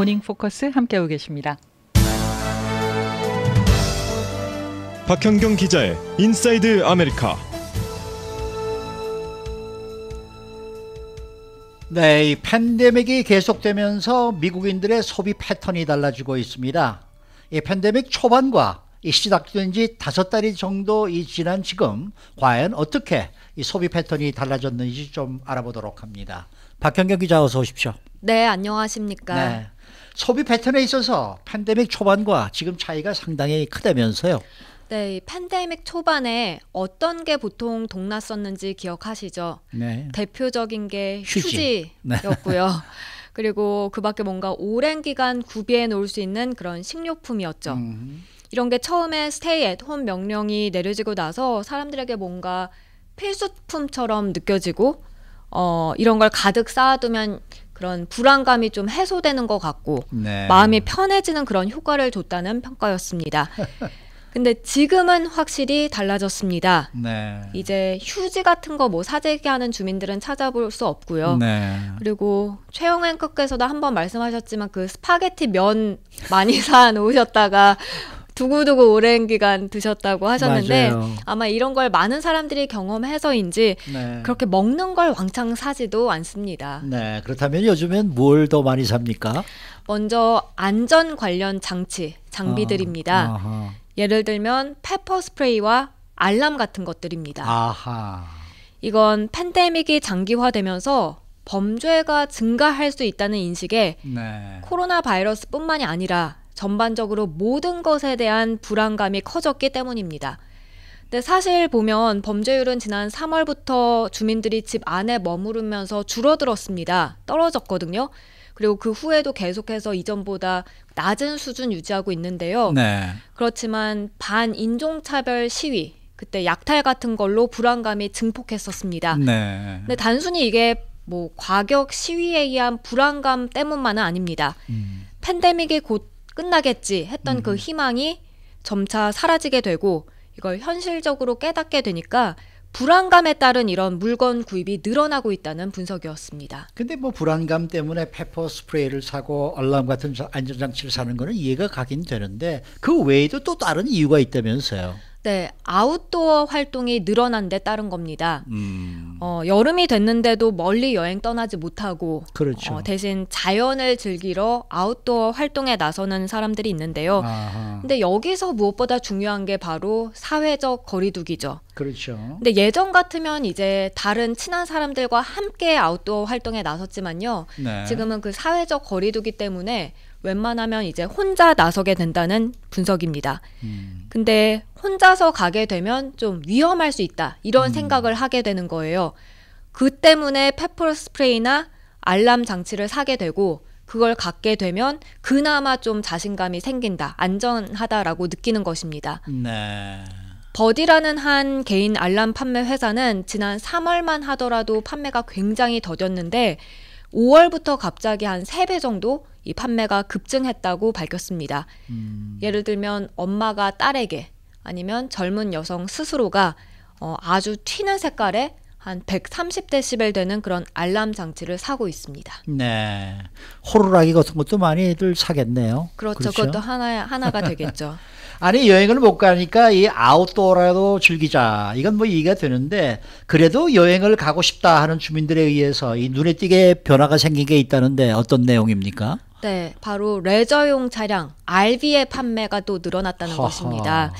모닝 포커스 함께하고 계십니다. 박현경 기자의 인사이드 아메리카. 네, 이 팬데믹이 계속되면서 미국인들의 소비 패턴이 달라지고 있습니다. 이 팬데믹 초반과 이 시작된 지 다섯 달이 정도 이 지난 지금 과연 어떻게 이 소비 패턴이 달라졌는지 좀 알아보도록 합니다. 박현경 기자 어서 오십시오. 네, 안녕하십니까. 네. 소비 패턴에 있어서 팬데믹 초반과 지금 차이가 상당히 크다면서요. 네, 팬데믹 초반에 어떤 게 보통 동났었는지 기억하시죠? 네. 대표적인 게 휴지. 였고요 네. 그리고 그밖에 뭔가 오랜 기간 구비해 놓을 수 있는 그런 식료품이었죠. 음. 이런 게 처음에 스테이 앳홈 명령이 내려지고 나서 사람들에게 뭔가 필수품처럼 느껴지고 어, 이런 걸 가득 쌓아두면 그런 불안감이 좀 해소되는 것 같고 네. 마음이 편해지는 그런 효과를 줬다는 평가였습니다. 근데 지금은 확실히 달라졌습니다. 네. 이제 휴지 같은 거 뭐 사재기 하는 주민들은 찾아볼 수 없고요. 네. 그리고 최영앵커께서도 한 번 말씀하셨지만 그 스파게티 면 많이 사 놓으셨다가 두고두고 오랜 기간 드셨다고 하셨는데 맞아요. 아마 이런 걸 많은 사람들이 경험해서인지 네. 그렇게 먹는 걸 왕창 사지도 않습니다. 네, 그렇다면 요즘엔 뭘 더 많이 삽니까? 먼저 안전 관련 장치, 장비들입니다. 어, 예를 들면 페퍼 스프레이와 알람 같은 것들입니다. 아하. 이건 팬데믹이 장기화되면서 범죄가 증가할 수 있다는 인식에 네. 코로나 바이러스뿐만이 아니라 전반적으로 모든 것에 대한 불안감이 커졌기 때문입니다. 근데 사실 보면 범죄율은 지난 3월부터 주민들이 집 안에 머무르면서 줄어들었습니다. 떨어졌거든요. 그리고 그 후에도 계속해서 이전보다 낮은 수준 유지하고 있는데요. 네. 그렇지만 반인종차별 시위, 그때 약탈 같은 걸로 불안감이 증폭했었습니다. 네. 근데 단순히 이게 뭐 과격 시위에 의한 불안감 때문만은 아닙니다. 음. 팬데믹이 곧 끝나겠지 했던 그 음. 그 희망이 점차 사라지게 되고 이걸 현실적으로 깨닫게 되니까 불안감에 따른 이런 물건 구입이 늘어나고 있다는 분석이었습니다. 근데 뭐 불안감 때문에 페퍼 스프레이를 사고 알람 같은 안전장치를 사는 거는 이해가 가긴 되는데 그 외에도 또 다른 이유가 있다면서요. 네, 아웃도어 활동이 늘어난 데 따른 겁니다. 음. 어, 여름이 됐는데도 멀리 여행 떠나지 못하고 그렇죠. 어, 대신 자연을 즐기러 아웃도어 활동에 나서는 사람들이 있는데요. 아하. 근데 여기서 무엇보다 중요한 게 바로 사회적 거리두기죠. 그렇죠. 근데 예전 같으면 이제 다른 친한 사람들과 함께 아웃도어 활동에 나섰지만요. 네. 지금은 그 사회적 거리두기 때문에 웬만하면 이제 혼자 나서게 된다는 분석입니다. 음. 근데 혼자서 가게 되면 좀 위험할 수 있다. 이런 음. 생각을 하게 되는 거예요. 그 때문에 페퍼 스프레이나 알람 장치를 사게 되고 그걸 갖게 되면 그나마 좀 자신감이 생긴다. 안전하다라고 느끼는 것입니다. 네. 버디라는 한 개인 알람 판매 회사는 지난 3월만 하더라도 판매가 굉장히 더뎠는데 5월부터 갑자기 한 3배 정도 이 판매가 급증했다고 밝혔습니다. 음. 예를 들면 엄마가 딸에게 아니면 젊은 여성 스스로가 어, 아주 튀는 색깔의 한 130데시벨 되는 그런 알람 장치를 사고 있습니다. 네. 호루라기 같은 것도 많이들 사겠네요. 그렇죠. 그렇죠? 그것도 하나 하나가 되겠죠. 아니 여행을 못 가니까 이 아웃도어라도 즐기자 이건 뭐 이해가 되는데 그래도 여행을 가고 싶다 하는 주민들에 의해서 이 눈에 띄게 변화가 생긴 게 있다는데 어떤 내용입니까? 네, 바로 레저용 차량 RV의 판매가 또 늘어났다는 허허. 것입니다.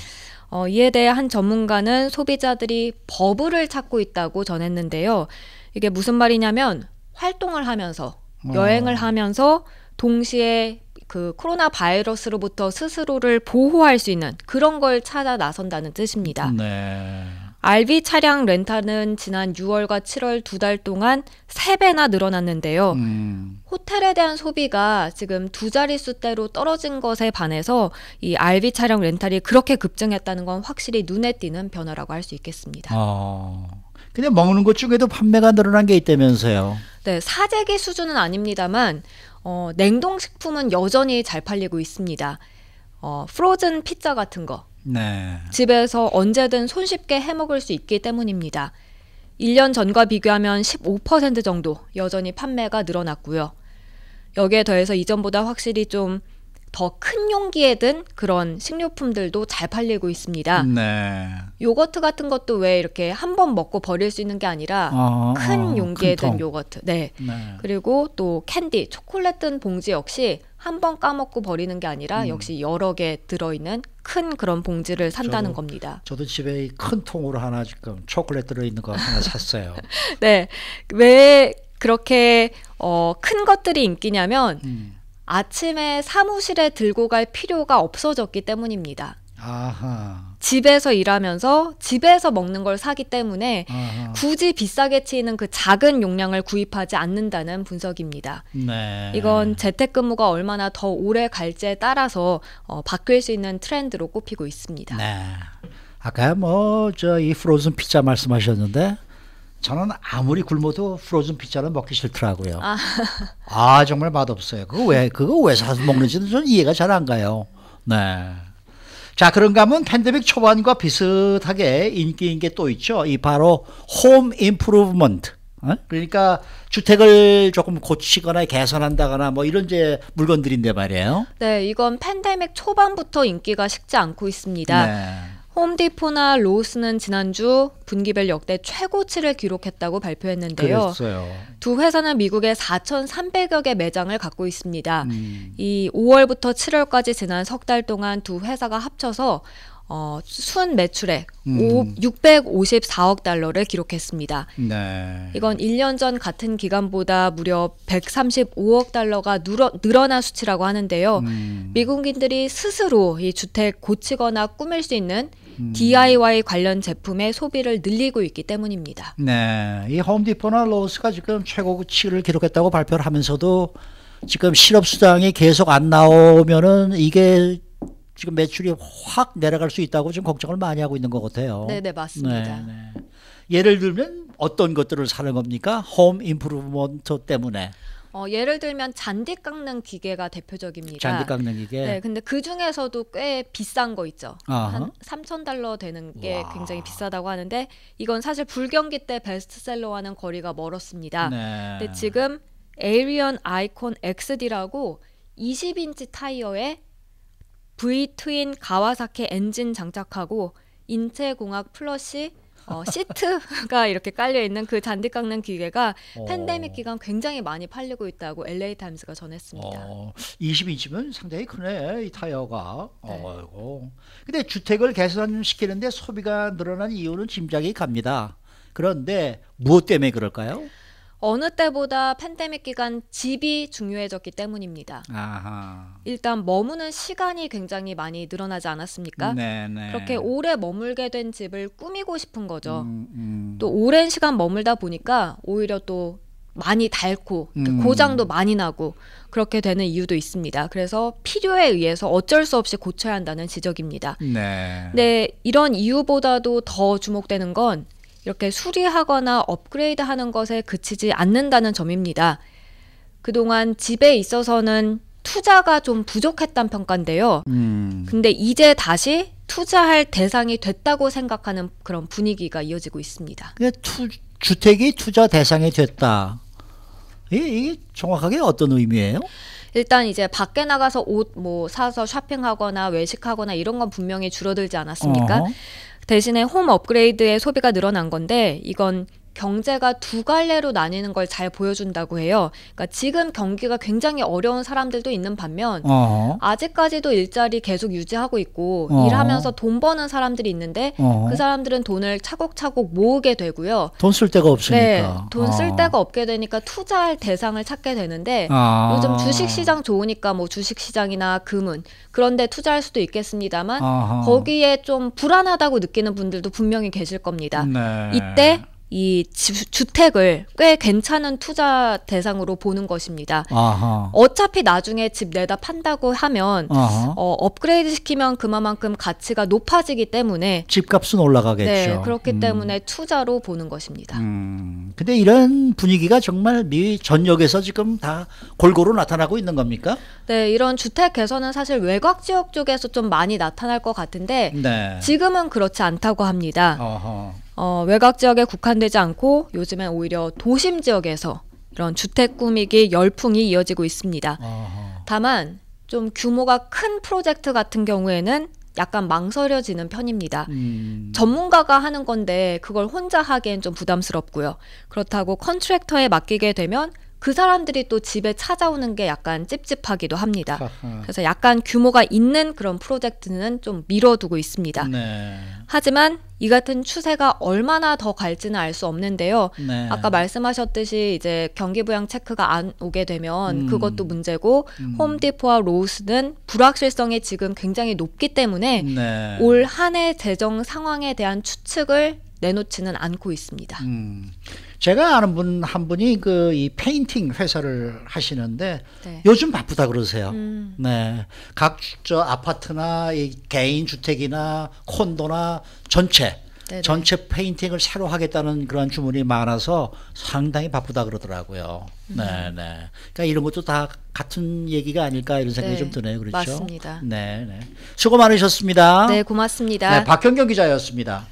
어, 이에 대해 한 전문가는 소비자들이 버블을 찾고 있다고 전했는데요. 이게 무슨 말이냐면 활동을 하면서 어. 여행을 하면서 동시에 그 코로나 바이러스로부터 스스로를 보호할 수 있는 그런 걸 찾아 나선다는 뜻입니다. 네. RV 차량 렌탈은 지난 6월과 7월 두 달 동안 3배나 늘어났는데요. 음. 호텔에 대한 소비가 지금 두 자릿수대로 떨어진 것에 반해서 이 RV 차량 렌탈이 그렇게 급증했다는 건 확실히 눈에 띄는 변화라고 할 수 있겠습니다. 어. 근데 먹는 것 중에도 판매가 늘어난 게 있다면서요. 네, 사재기 수준은 아닙니다만 어, 냉동식품은 여전히 잘 팔리고 있습니다. 어, 프로즌 피자 같은 거 네. 집에서 언제든 손쉽게 해먹을 수 있기 때문입니다. 1년 전과 비교하면 15% 정도 여전히 판매가 늘어났고요. 여기에 더해서 이전보다 확실히 좀 더큰 용기에 든 그런 식료품들도 잘 팔리고 있습니다. 네. 요거트 같은 것도 왜 이렇게 한 번 먹고 버릴 수 있는 게 아니라 어, 큰 용기에 큰든 요거트. 네. 네. 그리고 또 캔디, 초콜릿 든 봉지 역시 한 번 까먹고 버리는 게 아니라 음. 역시 여러 개 들어있는 큰 그런 봉지를 산다는 저도, 겁니다. 저도 집에 큰 통으로 하나 지금 초콜릿 들어있는 거 하나 샀어요. 네. 왜 그렇게 어, 큰 것들이 인기냐면 음. 아침에 사무실에 들고 갈 필요가 없어졌기 때문입니다. 아하. 집에서 일하면서 집에서 먹는 걸 사기 때문에 아하. 굳이 비싸게 치이는 그 작은 용량을 구입하지 않는다는 분석입니다. 네. 이건 재택근무가 얼마나 더 오래 갈지에 따라서 어, 바뀔 수 있는 트렌드로 꼽히고 있습니다. 네. 아까 뭐 저 이 프로즌 피자 말씀하셨는데 저는 아무리 굶어도 프로즌 피자를 먹기 싫더라고요. 아, 아 정말 맛없어요. 그거 왜 그거 왜 사서 먹는지는 저는 이해가 잘 안 가요. 네. 자 그런가 면 팬데믹 초반과 비슷하게 인기인 게 또 있죠. 이 바로 홈 임프루브먼트. 어? 그러니까 주택을 조금 고치거나 개선한다거나 뭐 이런 제 물건들인데 말이에요. 네, 이건 팬데믹 초반부터 인기가 식지 않고 있습니다. 네. 홈디포나 로스는 우 지난주 분기별 역대 최고치를 기록했다고 발표했는데요. 그랬어요. 두 회사는 미국에 4,300여 개 매장을 갖고 있습니다. 음. 이 5월부터 7월까지 지난 석 달 동안 두 회사가 합쳐서 어, 순 매출액 음. 5, 654억 달러를 기록했습니다. 네. 이건 1년 전 같은 기간보다 무려 135억 달러가 늘어, 늘어난 수치라고 하는데요. 음. 미국인들이 스스로 이 주택 고치거나 꾸밀 수 있는 음. DIY 관련 제품의 소비를 늘리고 있기 때문입니다. 네. 이 홈디포나 로스가 지금 최고치를 기록했다고 발표를 하면서도 지금 실업수당이 계속 안 나오면은 이게 지금 매출이 확 내려갈 수 있다고 지금 걱정을 많이 하고 있는 것 같아요. 네네 맞습니다. 네네. 네. 예를 들면 어떤 것들을 사는 겁니까? 홈 임프루먼트 때문에. 어, 예를 들면 잔디 깎는 기계가 대표적입니다. 잔디 깎는 기계. 네, 근데 그 중에서도 꽤 비싼 거 있죠. 아하. 한 3천 달러 되는 게 와. 굉장히 비싸다고 하는데 이건 사실 불경기 때 베스트셀러와는 거리가 멀었습니다. 네. 근데 지금 에리언 아이콘 XD라고 20인치 타이어에 V2인 가와사키 엔진 장착하고 인체공학 플러시 어, 시트가 이렇게 깔려 있는 그 잔디 깎는 기계가 어. 팬데믹 기간 굉장히 많이 팔리고 있다고 LA 타임스가 전했습니다. 어, 20인치면 상당히 크네 이 타이어가. 네. 어이고. 근데 주택을 개선시키는데 소비가 늘어난 이유는 짐작이 갑니다. 그런데 무엇 때문에 그럴까요? 어느 때보다 팬데믹 기간 집이 중요해졌기 때문입니다. 아하. 일단 머무는 시간이 굉장히 많이 늘어나지 않았습니까? 네네. 네. 그렇게 오래 머물게 된 집을 꾸미고 싶은 거죠. 음, 음. 또 오랜 시간 머물다 보니까 오히려 또 많이 닳고 그 음. 고장도 많이 나고 그렇게 되는 이유도 있습니다. 그래서 필요에 의해서 어쩔 수 없이 고쳐야 한다는 지적입니다. 네. 네, 이런 이유보다도 더 주목되는 건 이렇게 수리하거나 업그레이드 하는 것에 그치지 않는다는 점입니다. 그동안 집에 있어서는 투자가 좀 부족했단 평가인데요. 음. 근데 이제 다시 투자할 대상이 됐다고 생각하는 그런 분위기가 이어지고 있습니다. 그 주택이 투자 대상이 됐다. 이게, 이게 정확하게 어떤 의미예요? 일단 이제 밖에 나가서 옷 뭐 사서 쇼핑하거나 외식하거나 이런 건 분명히 줄어들지 않았습니까? 어허. 대신에 홈 업그레이드의 소비가 늘어난 건데 이건 경제가 두 갈래로 나뉘는 걸 잘 보여준다고 해요. 그러니까 지금 경기가 굉장히 어려운 사람들도 있는 반면 어허. 아직까지도 일자리 계속 유지하고 있고 어허. 일하면서 돈 버는 사람들이 있는데 어허. 그 사람들은 돈을 차곡차곡 모으게 되고요. 돈 쓸 데가 네, 없으니까. 네, 돈쓸 아. 데가 없게 되니까 투자할 대상을 찾게 되는데 아. 요즘 주식 시장 좋으니까 뭐 주식 시장이나 금은 그런데 투자할 수도 있겠습니다만 거기에 좀 불안하다고 느끼는 분들도 분명히 계실 겁니다. 네. 이때 이 주, 택을꽤 괜찮은 투자 대상으로 보는 것입니다. 아하. 어차피 나중에 집 내다 판다고 하면 어, 업그레이드 시키면 그만큼 가치가 높아지기 때문에 집값은 올라가겠죠. 네, 그렇기 음. 때문에 투자로 보는 것입니다. 음. 근데 이런 분위기가 정말 미 전역에서 지금 다 골고루 나타나고 있는 겁니까? 네, 이런 주택 개선은 사실 외곽 지역 쪽에서 좀 많이 나타날 것 같은데 네. 지금은 그렇지 않다고 합니다. 어허. 어, 외곽 지역에 국한되지 않고 요즘엔 오히려 도심 지역에서 이런 주택 꾸미기 열풍이 이어지고 있습니다. 아하. 다만 좀 규모가 큰 프로젝트 같은 경우에는 약간 망설여지는 편입니다. 음. 전문가가 하는 건데 그걸 혼자 하기엔 좀 부담스럽고요. 그렇다고 컨트랙터에 맡기게 되면 그 사람들이 또 집에 찾아오는 게 약간 찝찝하기도 합니다. 그래서 약간 규모가 있는 그런 프로젝트는 좀 미뤄두고 있습니다. 네. 하지만 이 같은 추세가 얼마나 더 갈지는 알 수 없는데요. 네. 아까 말씀하셨듯이 이제 경기 부양 체크가 안 오게 되면 음. 그것도 문제고 음. 홈디포와 로우스는 불확실성이 지금 굉장히 높기 때문에 네. 올한 해 재정 상황에 대한 추측을 내놓지는 않고 있습니다. 음, 제가 아는 분 한 분이 그 이 페인팅 회사를 하시는데 네. 요즘 바쁘다 그러세요. 음. 네, 각 저 아파트나 이 개인 주택이나 콘도나 전체 네네. 네. 전체 페인팅을 새로 하겠다는 그런 주문이 많아서 상당히 바쁘다 그러더라고요. 음. 네, 네. 그러니까 이런 것도 다 같은 얘기가 아닐까 이런 생각이 네, 좀 드네요. 그렇죠? 맞습니다. 네, 네. 수고 많으셨습니다. 네, 고맙습니다. 네, 박현경 기자였습니다.